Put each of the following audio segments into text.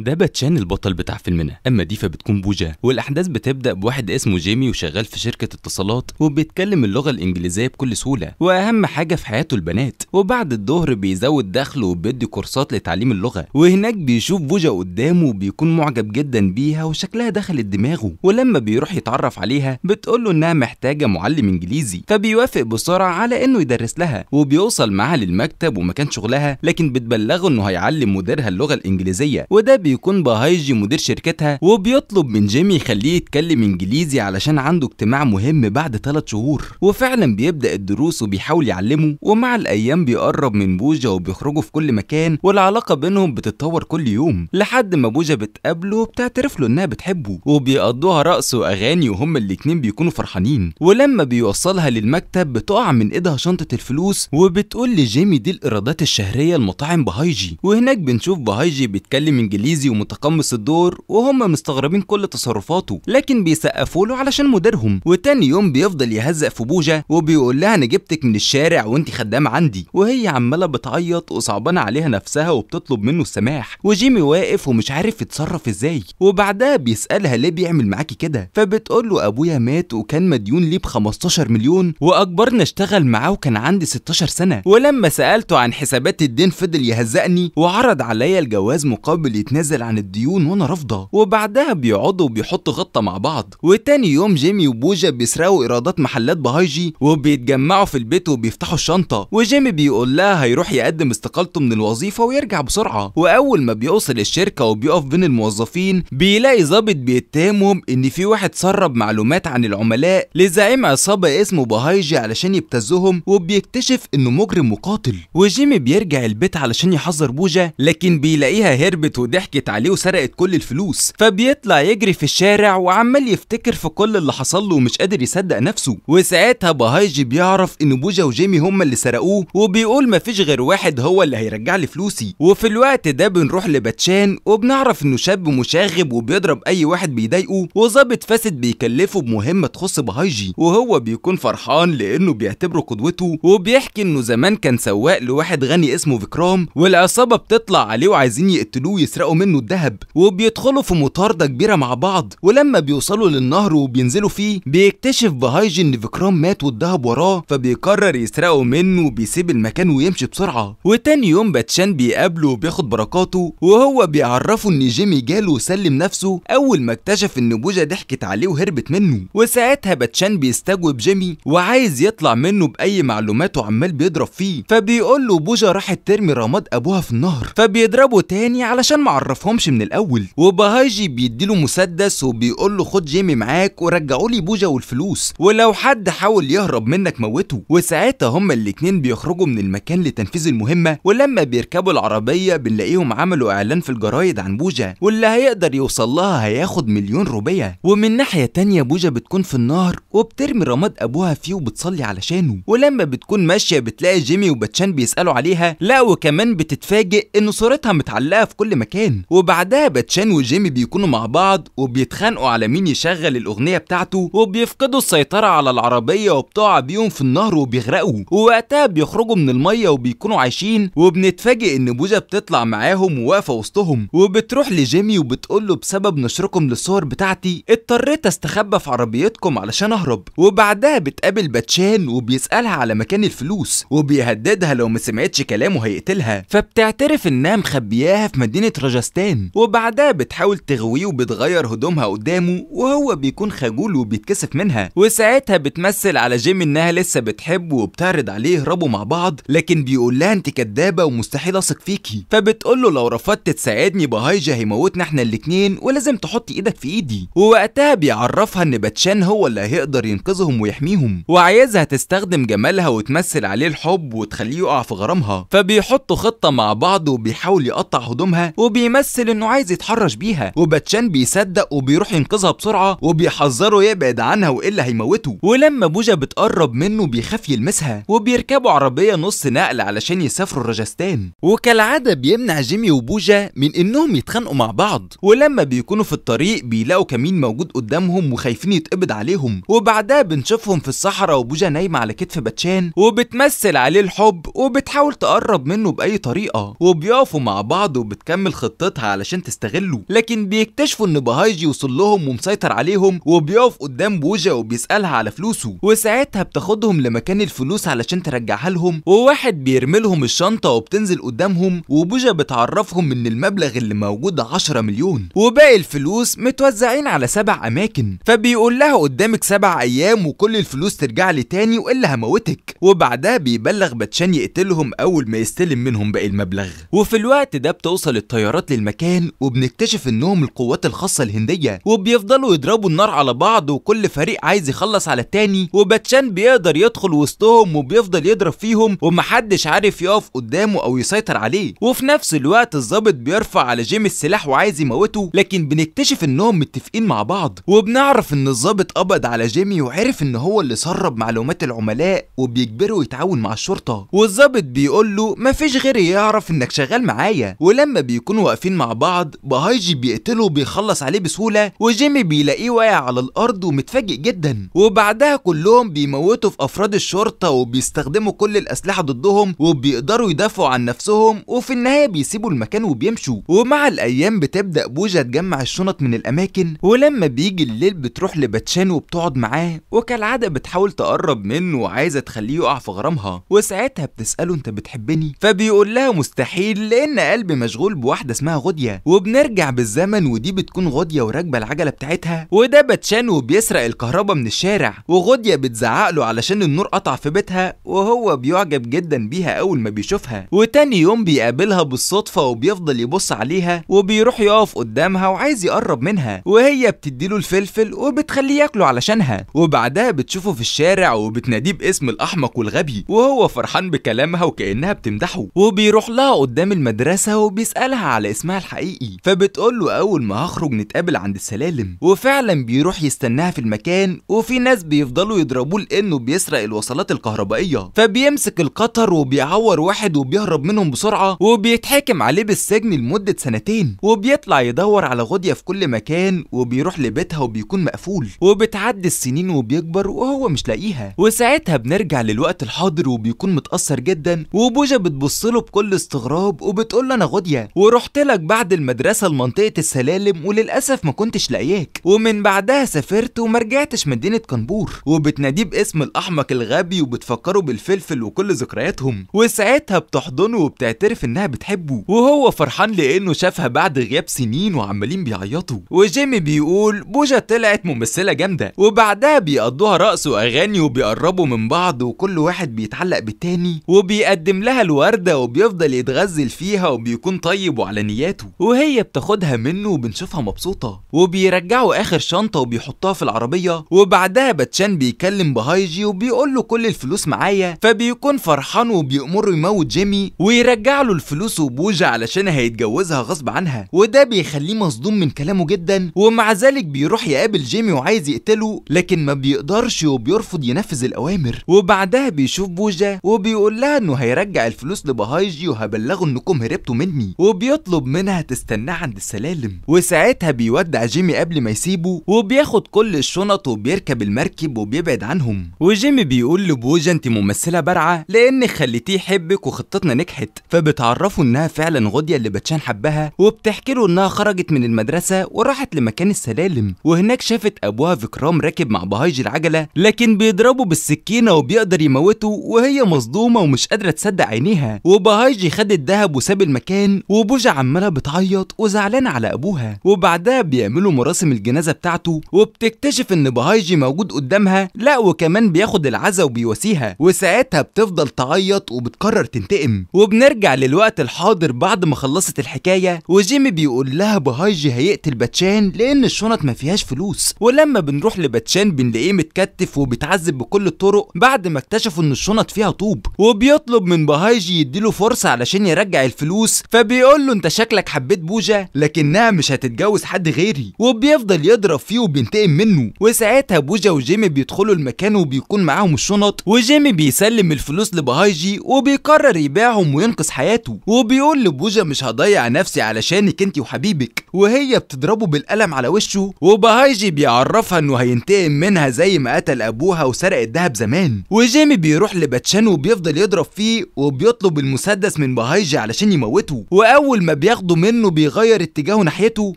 ده باتشان البطل بتاع فيلمنا اما دي فبتكون بوجا والاحداث بتبدا بواحد اسمه جيمي وشغال في شركه اتصالات وبيتكلم اللغه الانجليزيه بكل سهوله واهم حاجه في حياته البنات وبعد الظهر بيزود دخله وبيدي كورسات لتعليم اللغه وهناك بيشوف بوجا قدامه وبيكون معجب جدا بيها وشكلها دخلت دماغه ولما بيروح يتعرف عليها بتقول له انها محتاجه معلم انجليزي فبيوافق بسرعه على انه يدرس لها وبيوصل معاها للمكتب ومكان شغلها لكن بتبلغه انه هيعلم مديرها اللغه الانجليزيه وده بيكون بهايجي مدير شركتها وبيطلب من جيمي يخليه يتكلم انجليزي علشان عنده اجتماع مهم بعد 3 شهور وفعلا بيبدا الدروس وبيحاول يعلمه ومع الايام بيقرب من بوجا وبيخرجوا في كل مكان والعلاقه بينهم بتتطور كل يوم لحد ما بوجا بتقابله وبتعترف له انها بتحبه وبيقضوها رقص واغاني وهما الاثنين بيكونوا فرحانين ولما بيوصلها للمكتب بتقع من ايدها شنطه الفلوس وبتقول لجيمي دي الايرادات الشهريه لمطاعم بهايجي وهناك بنشوف بهايجي بيتكلم انجليزي انجليزي ومتقمص الدور وهم مستغربين كل تصرفاته لكن بيسقفوا له علشان مديرهم وتاني يوم بيفضل يهزق في بوجه وبيقول لها انا جبتك من الشارع وانت خدام عندي وهي عماله بتعيط وصعبانه عليها نفسها وبتطلب منه السماح وجيمي واقف ومش عارف يتصرف ازاي وبعدها بيسالها ليه بيعمل معاكي كده فبتقول له ابويا مات وكان مديون ليه ب 15 مليون واجبرني اشتغل معاه وكان عندي 16 سنه ولما سالته عن حسابات الدين فضل يهزقني وعرض عليا الجواز مقابل 2 بيتنازل عن الديون وانا رافضه وبعدها بيقعدوا وبيحطوا خطه مع بعض وتاني يوم جيمي وبوجا بيسرقوا ايرادات محلات بهايجي وبيتجمعوا في البيت وبيفتحوا الشنطه وجيمي بيقول لها هيروح يقدم استقالته من الوظيفه ويرجع بسرعه واول ما بيوصل الشركه وبيقف بين الموظفين بيلاقي ظابط بيتهمهم ان في واحد سرب معلومات عن العملاء لزعيم عصابه اسمه بهايجي علشان يبتزهم وبيكتشف انه مجرم مقاتل وجيمي بيرجع البيت علشان يحذر بوجا لكن بيلاقيها هربت وضحك ضحكت عليه وسرقت كل الفلوس فبيطلع يجري في الشارع وعمال يفتكر في كل اللي حصل له ومش قادر يصدق نفسه وساعتها بهايجي بيعرف ان بوجا وجيمي هما اللي سرقوه وبيقول مفيش غير واحد هو اللي هيرجع لي فلوسي وفي الوقت ده بنروح لباتشان وبنعرف انه شاب مشاغب وبيضرب اي واحد بيضايقه وظابط فاسد بيكلفه بمهمه تخص بهايجي وهو بيكون فرحان لانه بيعتبره قدوته وبيحكي انه زمان كان سواق لواحد غني اسمه فيكرام والعصابه بتطلع عليه وعايزين يقتلوه ويسرقوا منه الذهب وبيدخلوا في مطارده كبيره مع بعض ولما بيوصلوا للنهر وبينزلوا فيه بيكتشف بهايجن ان فيكرام مات والذهب وراه فبيقرر يسرقه منه وبيسيب المكان ويمشي بسرعه وتاني يوم باتشان بيقابله وبياخد بركاته وهو بيعرفه ان جيمي جاله وسلم نفسه اول ما اكتشف ان بوجا ضحكت عليه وهربت منه وساعتها باتشان بيستجوب جيمي وعايز يطلع منه باي معلومات وعمال بيضرب فيه فبيقول له بوجا راحت ترمي رماد ابوها في النهر فبيضربه تاني علشان معرفه يعرفهمش من الاول وبهايجي بيديله مسدس وبيقول له خد جيمي معاك ورجعوا لي بوجا والفلوس ولو حد حاول يهرب منك موته وساعتها هما الاتنين بيخرجوا من المكان لتنفيذ المهمه ولما بيركبوا العربيه بنلاقيهم عملوا اعلان في الجرايد عن بوجا واللي هيقدر يوصل لها هياخد مليون روبيه ومن ناحيه تانية بوجا بتكون في النهر وبترمي رماد ابوها فيه وبتصلي علشانه ولما بتكون ماشيه بتلاقي جيمي وباتشان بيسالوا عليها لا وكمان بتتفاجئ ان صورتها متعلقه في كل مكان وبعدها باتشان وجيمي بيكونوا مع بعض وبيتخانقوا على مين يشغل الاغنيه بتاعته وبيفقدوا السيطره على العربيه وبتقع بيهم في النهر وبيغرقوا ووقتها بيخرجوا من الميه وبيكونوا عايشين وبنتفاجئ ان بوجه بتطلع معاهم وواقفه وسطهم وبتروح لجيمي وبتقول له بسبب نشركم للصور بتاعتي اضطريت استخبى في عربيتكم علشان اهرب وبعدها بتقابل باتشان وبيسالها على مكان الفلوس وبيهددها لو ما سمعتش كلامه هيقتلها فبتعترف انها مخبياها في مدينه رجس فستان وبعدها بتحاول تغويه وبتغير هدومها قدامه وهو بيكون خجول وبيتكسف منها وساعتها بتمثل على جيم انها لسه بتحبه وبتعرض عليه يهربوا مع بعض لكن بيقول لها انت كدابه ومستحيل اثق فيكي فبتقول له لو رفضت تساعدني بهايجا هيموتنا احنا الاتنين ولازم تحط ايدك في ايدي ووقتها بيعرفها ان باتشان هو اللي هيقدر ينقذهم ويحميهم وعايزها تستخدم جمالها وتمثل عليه الحب وتخليه يقع في غرامها فبيحطوا خطه مع بعض وبيحاول يقطع هدومها وبيمثل بتمثل انه عايز يتحرش بيها وباتشان بيصدق وبيروح ينقذها بسرعه وبيحذره يبعد عنها والا هيموته ولما بوجا بتقرب منه بيخاف يلمسها وبيركبوا عربيه نص نقل علشان يسافروا راجستان وكالعاده بيمنع جيمي وبوجا من انهم يتخانقوا مع بعض ولما بيكونوا في الطريق بيلاقوا كمين موجود قدامهم وخايفين يتقبض عليهم وبعدها بنشوفهم في الصحراء وبوجا نايمه على كتف باتشان وبتمثل عليه الحب وبتحاول تقرب منه باي طريقه وبيقفوا مع بعض وبتكمل خطتها منطقتها علشان تستغله لكن بيكتشفوا ان بهايجي وصل لهم ومسيطر عليهم وبيقف قدام بوجا وبيسالها على فلوسه وساعتها بتاخدهم لمكان الفلوس علشان ترجعها لهم وواحد بيرمي لهم الشنطه وبتنزل قدامهم وبوجا بتعرفهم ان المبلغ اللي موجود 10 مليون وباقي الفلوس متوزعين على سبع اماكن فبيقول لها قدامك سبع ايام وكل الفلوس ترجع لي تاني والا هموتك وبعدها بيبلغ باتشان يقتلهم اول ما يستلم منهم باقي المبلغ وفي الوقت ده بتوصل الطيارات المكان وبنكتشف انهم القوات الخاصه الهنديه وبيفضلوا يضربوا النار على بعض وكل فريق عايز يخلص على التاني وباتشان بيقدر يدخل وسطهم وبيفضل يضرب فيهم ومحدش عارف يقف قدامه او يسيطر عليه وفي نفس الوقت الظابط بيرفع على جيم السلاح وعايز يموته لكن بنكتشف انهم متفقين مع بعض وبنعرف ان الظابط قبض على جيمي وعرف ان هو اللي سرب معلومات العملاء وبيجبره يتعاون مع الشرطه والظابط بيقول له مفيش غيري يعرف انك شغال معايا ولما بيكونوا واقفين مع بعض بهايجي بيقتله وبيخلص عليه بسهولة وجيمي بيلاقيه واقع على الأرض ومتفاجئ جدا وبعدها كلهم بيموتوا في أفراد الشرطة وبيستخدموا كل الأسلحة ضدهم وبيقدروا يدافعوا عن نفسهم وفي النهاية بيسيبوا المكان وبيمشوا ومع الأيام بتبدأ بوجة تجمع الشنط من الأماكن ولما بيجي الليل بتروح لباتشان وبتقعد معاه وكالعادة بتحاول تقرب منه وعايزة تخليه يقع في غرامها وساعتها بتسأله أنت بتحبني فبيقول لها مستحيل لأن قلبي مشغول بواحدة اسمها اسمها غديه وبنرجع بالزمن ودي بتكون غديه وراكبه العجله بتاعتها وده بتشان وبيسرق الكهرباء من الشارع وغديه بتزعق له علشان النور قطع في بيتها وهو بيعجب جدا بيها اول ما بيشوفها وتاني يوم بيقابلها بالصدفه وبيفضل يبص عليها وبيروح يقف قدامها وعايز يقرب منها وهي بتديله الفلفل وبتخليه ياكله علشانها وبعدها بتشوفه في الشارع وبتناديه باسم الاحمق والغبي وهو فرحان بكلامها وكانها بتمدحه وبيروح لها قدام المدرسه وبيسالها على اسمها الحقيقي فبتقول له اول ما هخرج نتقابل عند السلالم وفعلا بيروح يستناها في المكان وفي ناس بيفضلوا يضربوه لانه بيسرق الوصلات الكهربائيه فبيمسك القطر وبيعور واحد وبيهرب منهم بسرعه وبيتحاكم عليه بالسجن لمده سنتين وبيطلع يدور على غوديا في كل مكان وبيروح لبيتها وبيكون مقفول وبتعدي السنين وبيكبر وهو مش لاقيها وساعتها بنرجع للوقت الحاضر وبيكون متاثر جدا وبوجا بتبص له بكل استغراب وبتقول له انا غوديا ورحت لك بعد المدرسة لمنطقة السلالم وللأسف ما كنتش لاقياك ومن بعدها سافرت وما رجعتش مدينة كنبور وبتناديه باسم الأحمق الغبي وبتفكره بالفلفل وكل ذكرياتهم وساعتها بتحضنه وبتعترف إنها بتحبه وهو فرحان لأنه شافها بعد غياب سنين وعمالين بيعيطوا وجيمي بيقول بوجا طلعت ممثلة جامدة وبعدها بيقضوها رقص وأغاني وبيقربوا من بعض وكل واحد بيتعلق بالتاني وبيقدم لها الوردة وبيفضل يتغزل فيها وبيكون طيب وعلى حياته وهي بتاخدها منه وبنشوفها مبسوطة وبيرجعوا آخر شنطة وبيحطها في العربية وبعدها باتشان بيكلم بهايجي وبيقول له كل الفلوس معايا فبيكون فرحان وبيأمره يموت جيمي ويرجع له الفلوس وبوجة علشان هيتجوزها غصب عنها وده بيخليه مصدوم من كلامه جدا ومع ذلك بيروح يقابل جيمي وعايز يقتله لكن ما بيقدرش وبيرفض ينفذ الأوامر وبعدها بيشوف بوجة وبيقول لها إنه هيرجع الفلوس لبهايجي وهبلغه إنكم هربتوا مني وبيطلب منها تستناه عند السلالم وساعتها بيودع جيمي قبل ما يسيبه وبياخد كل الشنط وبيركب المركب وبيبعد عنهم وجيمي بيقول لبوجا انت ممثله بارعه لان خليتيه يحبك وخطتنا نجحت فبتعرفه انها فعلا غدية اللي باتشان حبها وبتحكي له انها خرجت من المدرسه وراحت لمكان السلالم وهناك شافت ابوها فكرام راكب مع بهايج العجله لكن بيضربه بالسكينه وبيقدر يموته وهي مصدومه ومش قادره تصدق عينيها وبهايجي خد الذهب وساب المكان وبوجا عمال عماله بتعيط وزعلانه على ابوها وبعدها بيعملوا مراسم الجنازه بتاعته وبتكتشف ان بهايجي موجود قدامها لا وكمان بياخد العزا وبيواسيها وساعتها بتفضل تعيط وبتقرر تنتقم وبنرجع للوقت الحاضر بعد ما خلصت الحكايه وجيمي بيقول لها بهايجي هيقتل باتشان لان الشنط ما فيهاش فلوس ولما بنروح لباتشان بنلاقيه متكتف وبيتعذب بكل الطرق بعد ما اكتشفوا ان الشنط فيها طوب وبيطلب من بهايجي يديله فرصه علشان يرجع الفلوس فبيقول له انت شك شكلك حبيت بوجة لكنها مش هتتجوز حد غيري وبيفضل يضرب فيه وبينتقم منه وساعتها بوجة وجيمي بيدخلوا المكان وبيكون معاهم الشنط وجيمي بيسلم الفلوس لبهايجي وبيقرر يبيعهم وينقذ حياته وبيقول لبوجة مش هضيع نفسي علشانك انت وحبيبك وهي بتضربه بالقلم على وشه وبهايجي بيعرفها انه هينتقم منها زي ما قتل ابوها وسرق الدهب زمان وجيمي بيروح لباتشان وبيفضل يضرب فيه وبيطلب المسدس من بهايجي علشان يموته واول ما بي بياخدوا منه بيغير اتجاهه ناحيته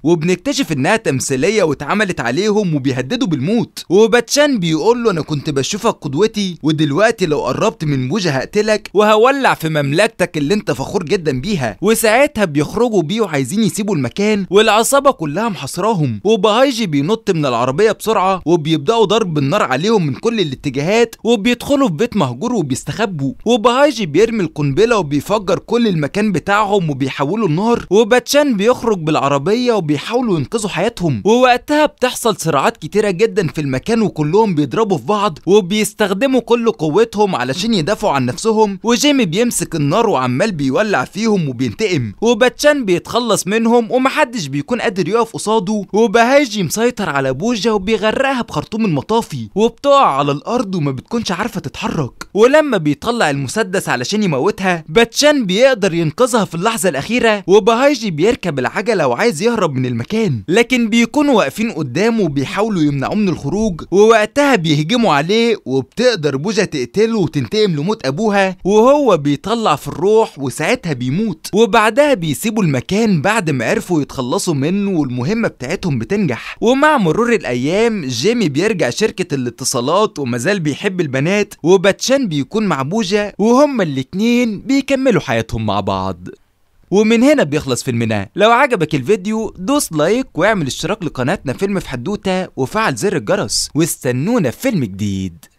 وبنكتشف انها تمثيليه واتعملت عليهم وبيهددوا بالموت وباتشان بيقول له انا كنت بشوفك قدوتي ودلوقتي لو قربت من موجة هقتلك وهولع في مملكتك اللي انت فخور جدا بيها وساعتها بيخرجوا بيه وعايزين يسيبوا المكان والعصابه كلها محاصراهم وبهايجي بينط من العربيه بسرعه وبيبداوا ضرب النار عليهم من كل الاتجاهات وبيدخلوا في بيت مهجور وبيستخبوا وبهايجي بيرمي القنبله وبيفجر كل المكان بتاعهم وبيحولوا النار وباتشان بيخرج بالعربية وبيحاولوا ينقذوا حياتهم ووقتها بتحصل صراعات كتيرة جدا في المكان وكلهم بيضربوا في بعض وبيستخدموا كل قوتهم علشان يدافعوا عن نفسهم وجيمي بيمسك النار وعمال بيولع فيهم وبينتقم وباتشان بيتخلص منهم ومحدش بيكون قادر يقف قصاده وبهاجي مسيطر على بوجة وبيغرقها بخرطوم المطافي وبتقع على الأرض وما بتكونش عارفة تتحرك ولما بيطلع المسدس علشان يموتها باتشان بيقدر ينقذها في اللحظة الأخيرة وب وبهايجي بيركب العجلة وعايز يهرب من المكان لكن بيكونوا واقفين قدامه وبيحاولوا يمنعوه من الخروج ووقتها بيهجموا عليه وبتقدر بوجة تقتله وتنتقم لموت أبوها وهو بيطلع في الروح وساعتها بيموت وبعدها بيسيبوا المكان بعد ما عرفوا يتخلصوا منه والمهمة بتاعتهم بتنجح ومع مرور الأيام جيمي بيرجع شركة الاتصالات ومازال بيحب البنات وباتشان بيكون مع بوجة وهما الاتنين بيكملوا حياتهم مع بعض ومن هنا بيخلص فيلمنا لو عجبك الفيديو دوس لايك واعمل اشتراك لقناتنا فيلم في حدوته وفعل زر الجرس واستنونا في فيلم جديد